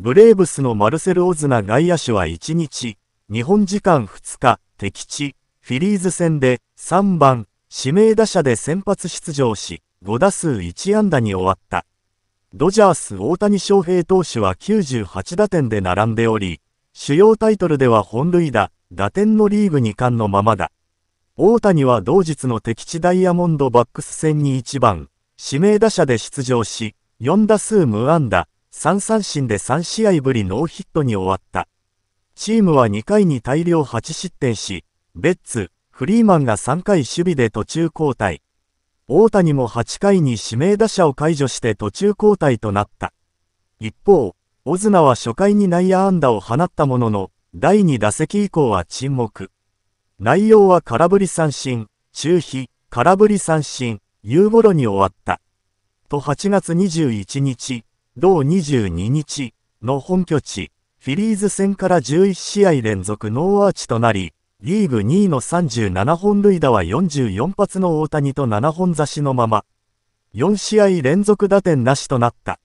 ブレーブスのマルセル・オズナ外野手は1日、日本時間2日、敵地、フィリーズ戦で3番、指名打者で先発出場し、5打数1安打に終わった。ドジャース大谷翔平投手は98打点で並んでおり、主要タイトルでは本塁打、打点のリーグ2冠のままだ。大谷は同日の敵地ダイヤモンドバックス戦に1番、指名打者で出場し、4打数無安打、3三振で3試合ぶりノーヒットに終わった。チームは2回に大量8失点し、ベッツ、フリーマンが3回守備で途中交代。大谷も8回に指名打者を解除して途中交代となった。一方、オズナは初回に内野安打を放ったものの、第2打席以降は沈黙。内容は空振り三振、中飛、空振り三振、夕頃に終わった。と8月21日、同22日の本拠地、フィリーズ戦から11試合連続ノーアーチとなり、リーグ2位の37本塁打は44発の大谷と7本差しのまま、4試合連続打点なしとなった。